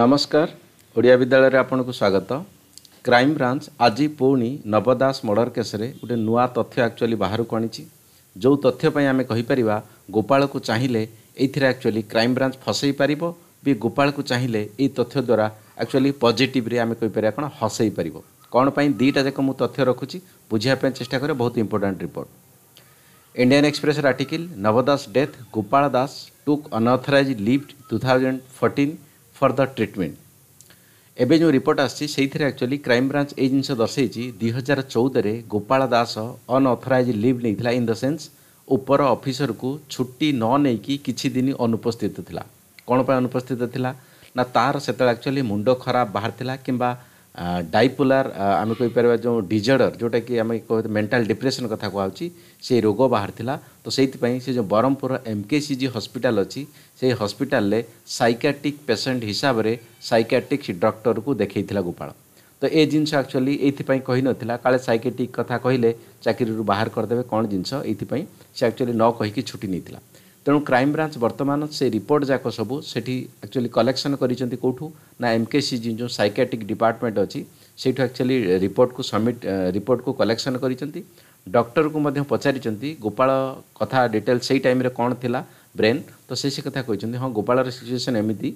ନମସ୍କାର ଓଡ଼ିଆ ବିଦ୍ୟାଳୟରେ ଆପଣଙ୍କୁ ସ୍ୱାଗତ କ୍ରାଇମ୍ ବ୍ରାଞ୍ଚ ଆଜି ପୁଣି ନବ ଦାସ ମର୍ଡ଼ର କେସ୍ରେ ଗୋଟେ ନୂଆ ତଥ୍ୟ ଆକ୍ଚୁଆଲି ବାହାରକୁ ଆଣିଛି ଯେଉଁ ତଥ୍ୟ ପାଇଁ ଆମେ କହିପାରିବା ଗୋପାଳକୁ ଚାହିଁଲେ ଏଇଥିରେ ଆକ୍ଚୁଆଲି କ୍ରାଇମ୍ ବ୍ରାଞ୍ଚ ଫସେଇ ପାରିବ ବି ଗୋପାଳକୁ ଚାହିଁଲେ ଏଇ ତଥ୍ୟ ଦ୍ୱାରା ଆକ୍ଚୁଆଲି ପଜିଟିଭ୍ରେ ଆମେ କହିପାରିବା କ'ଣ ହସେଇ ପାରିବ କ'ଣ ପାଇଁ ଦୁଇଟା ଯାକ ମୁଁ ତଥ୍ୟ ରଖୁଛି ବୁଝିବା ପାଇଁ ଚେଷ୍ଟା କରେ ବହୁତ ଇମ୍ପୋର୍ଟାଣ୍ଟ ରିପୋର୍ଟ ଇଣ୍ଡିଆନ୍ ଏକ୍ସପ୍ରେସ୍ର article Naba Das death Gopal Das took unauthorised leave two thousand fourteen further treatment ଏବେ ଯେଉଁ ରିପୋର୍ଟ ଆସିଛି ସେଇଥିରେ ଆକ୍ଚୁଆଲି କ୍ରାଇମବ୍ରାଞ୍ଚ ଏଇ ଜିନିଷ ଦର୍ଶାଇଛି ଦୁଇ ହଜାର ଚଉଦରେ ଗୋପାଳ ଦାସ ଅନଅଥରାଇଜ୍ ଲିଭ୍ ନେଇଥିଲା ଇନ୍ ଦ ସେନ୍ସ ଉପର ଅଫିସରକୁ ଛୁଟି ନ ନେଇକି କିଛି ଦିନ ଅନୁପସ୍ଥିତ ଥିଲା କ'ଣ ପାଇଁ ଅନୁପସ୍ଥିତ ଥିଲା ନା ତାର ସେତେବେଳେ ଆକ୍ଚୁଆଲି ମୁଣ୍ଡ ଖରାପ ବାହାରିଥିଲା କିମ୍ବା ଡାଇପୋଲାର ଆମେ କହିପାରିବା ଯେଉଁ ଡିଜର୍ଡ଼ର ଯେଉଁଟାକି ଆମେ ମେଣ୍ଟାଲ ଡିପ୍ରେସନ୍ କଥା କୁହାହେଉଛି ସେ ରୋଗ ବାହାରିଥିଲା ତ ସେଇଥିପାଇଁ ସେ ଯେଉଁ Brahmapur M K C G hospital ଅଛି ସେଇ ହସ୍ପିଟାଲରେ ସାଇକାଟ୍ରିକ୍ ପେସେଣ୍ଟ ହିସାବରେ ସାଇକାଟ୍ରିକ୍ ଡକ୍ଟରକୁ ଦେଖେଇଥିଲା ଗୋପାଳ ତ ଏ ଜିନିଷ ଆକ୍ଚୁଆଲି ଏଇଥିପାଇଁ କହିନଥିଲା କାଳେ ସାଇକେଟ୍ରିକ୍ କଥା କହିଲେ ଚାକିରିରୁ ବାହାର କରିଦେବେ କ'ଣ ଜିନିଷ ଏଇଥିପାଇଁ ସେ ଆକ୍ଚୁଆଲି ନ କହିକି ଛୁଟି ନେଇଥିଲା ତେଣୁ କ୍ରାଇମବ୍ରାଞ୍ଚ ବର୍ତ୍ତମାନ ସେ ରିପୋର୍ଟ ଯାକ ସବୁ ସେଠି ଆକ୍ଚୁଆଲି କଲେକ୍ସନ୍ କରିଛନ୍ତି କେଉଁଠୁ ନା ଏମ୍ କେ ସି ଯେଉଁ ସାଇକାଟ୍ରିକ୍ ଡିପାର୍ଟମେଣ୍ଟ ଅଛି ସେଇଠୁ ଆକ୍ଚୁଆଲି ରିପୋର୍ଟକୁ ସବମିଟ୍ ରିପୋର୍ଟକୁ କଲେକ୍ସନ୍ କରିଛନ୍ତି ଡକ୍ଟରକୁ ମଧ୍ୟ ପଚାରିଛନ୍ତି ଗୋପାଳ କଥା ଡିଟେଲ୍ ସେଇ ଟାଇମ୍ରେ କ'ଣ ଥିଲା ବ୍ରେନ୍ ତ ସେ ସେ କଥା କହିଛନ୍ତି ହଁ ଗୋପାଳର ସିଚୁଏସନ୍ ଏମିତି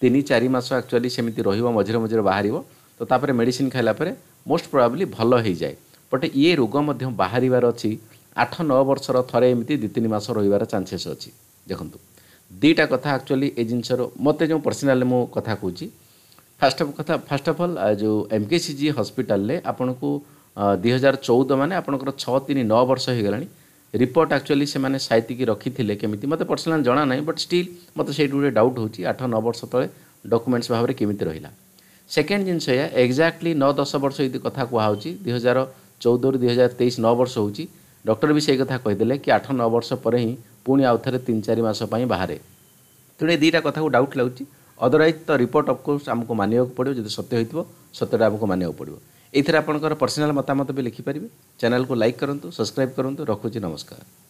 ତିନି ଚାରି ମାସ ଆକ୍ଚୁଆଲି ସେମିତି ରହିବ ମଝିରେ ମଝିରେ ବାହାରିବ ତ ତାପରେ ମେଡ଼ିସିନ୍ ଖାଇଲା ପରେ ମୋଷ୍ଟ ପ୍ରୋବାବ୍ଲି ଭଲ ହେଇଯାଏ ବଟ୍ ଇଏ ରୋଗ ମଧ୍ୟ ବାହାରିବାର ଅଛି ଆଠ ନଅ ବର୍ଷର ଥରେ ଏମିତି ଦୁଇ ତିନି ମାସ ରହିବାର ଚାନ୍ସେସ୍ ଅଛି ଦେଖନ୍ତୁ ଦୁଇଟା କଥା ଆକ୍ଚୁଆଲି ଏ ଜିନିଷର ମୋତେ ଯେଉଁ ପର୍ସନାଲି ମୁଁ କଥା କହୁଛି ଫାଷ୍ଟ ଅଫ୍ କଥା ଫାଷ୍ଟ ଅଫ୍ ଅଲ୍ ଯେଉଁ ଏମ୍ କେ ସି ଜି ହସ୍ପିଟାଲରେ ଆପଣଙ୍କୁ ଦୁଇ ହଜାର ଚଉଦ ମାନେ ଆପଣଙ୍କର ଛଅ ତିନି ନଅ ବର୍ଷ ହୋଇଗଲାଣି ରିପୋର୍ଟ ଆକ୍ଚୁଆଲି ସେମାନେ ସାଇତିକି ରଖିଥିଲେ କେମିତି ମୋତେ ପର୍ସନାଲ୍ ଜଣା ନାହିଁ ବଟ୍ ଷ୍ଟିଲ୍ ମୋତେ ସେଇଠି ଗୋଟେ ଡାଉଟ୍ ହେଉଛି ଆଠ ନଅ ବର୍ଷ ତଳେ ଡକୁମେଣ୍ଟସ୍ ଭାବରେ କେମିତି ରହିଲା ସେକେଣ୍ଡ ଜିନିଷ ଏହା ଏକ୍ଜାକ୍ଟଲି ନଅ ଦଶ ବର୍ଷ ଯଦି କଥା କୁହାହେଉଛି ଦୁଇ ହଜାର ଚଉଦରୁ ଦୁଇ ହଜାର ତେଇଶ ନଅ ବର୍ଷ ହେଉଛି ଡକ୍ଟର ବି ସେଇ କଥା କହିଦେଲେ କି ଆଠ ନଅ ବର୍ଷ ପରେ ହିଁ ପୁଣି ଆଉ ଥରେ ତିନି ଚାରି ମାସ ପାଇଁ ବାହାରେ ତେଣୁ ଏ ଦୁଇଟା କଥାକୁ ଡାଉଟ୍ ଲାଗୁଛି ଅଦରୱାଇଜ୍ ତ ରିପୋର୍ଟ ଅଫକୋର୍ସ ଆମକୁ ମାନିବାକୁ ପଡ଼ିବ ଯଦି ସତ୍ୟ ହୋଇଥିବ ସତ୍ୟଟା ଆମକୁ ମାନିବାକୁ ପଡ଼ିବ ଏଇଥିରେ ଆପଣଙ୍କର ପର୍ସନାଲ୍ ମତାମତ ବି ଲେଖିପାରିବେ ଚ୍ୟାନେଲ୍କୁ ଲାଇକ୍ କରନ୍ତୁ ସବସ୍କ୍ରାଇବ୍ କରନ୍ତୁ ରଖୁଛି ନମସ୍କାର